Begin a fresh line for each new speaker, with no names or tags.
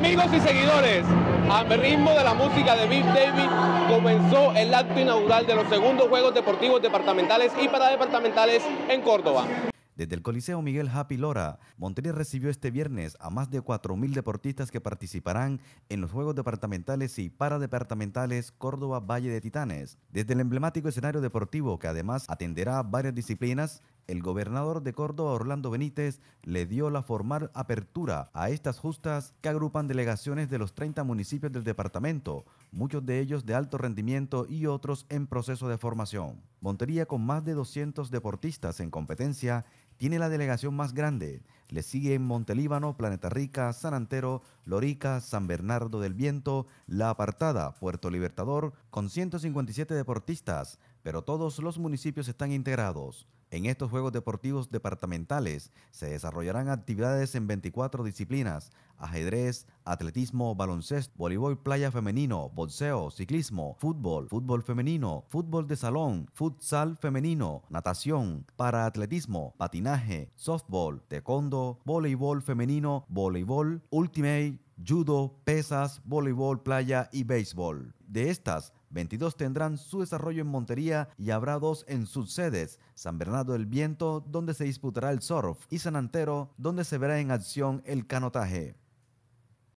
Amigos y seguidores, al ritmo de la música de Biff David comenzó el acto inaugural de los segundos Juegos Deportivos Departamentales y Paradepartamentales en Córdoba.
Desde el Coliseo Miguel Happy Lora, Montería recibió este viernes a más de 4.000 deportistas que participarán en los Juegos Departamentales y Paradepartamentales Córdoba Valle de Titanes. Desde el emblemático escenario deportivo, que además atenderá varias disciplinas, el gobernador de Córdoba, Orlando Benítez, le dio la formal apertura a estas justas que agrupan delegaciones de los 30 municipios del departamento, muchos de ellos de alto rendimiento y otros en proceso de formación. Montería, con más de 200 deportistas en competencia, tiene la delegación más grande. Le siguen Montelíbano, Planeta Rica, San Antero, Lorica, San Bernardo del Viento, La Apartada, Puerto Libertador, con 157 deportistas, pero todos los municipios están integrados. En estos Juegos Deportivos Departamentales se desarrollarán actividades en 24 disciplinas, ajedrez, atletismo, baloncesto, voleibol playa femenino, boxeo, ciclismo, fútbol, fútbol femenino, fútbol de salón, futsal femenino, natación, paraatletismo, patinaje, softball, taekwondo, voleibol femenino, voleibol, ultimate, judo, pesas, voleibol playa y béisbol. De estas, 22 tendrán su desarrollo en Montería y habrá dos en sus sedes, San Bernardo del Viento, donde se disputará el surf, y San Antero, donde se verá en acción el canotaje.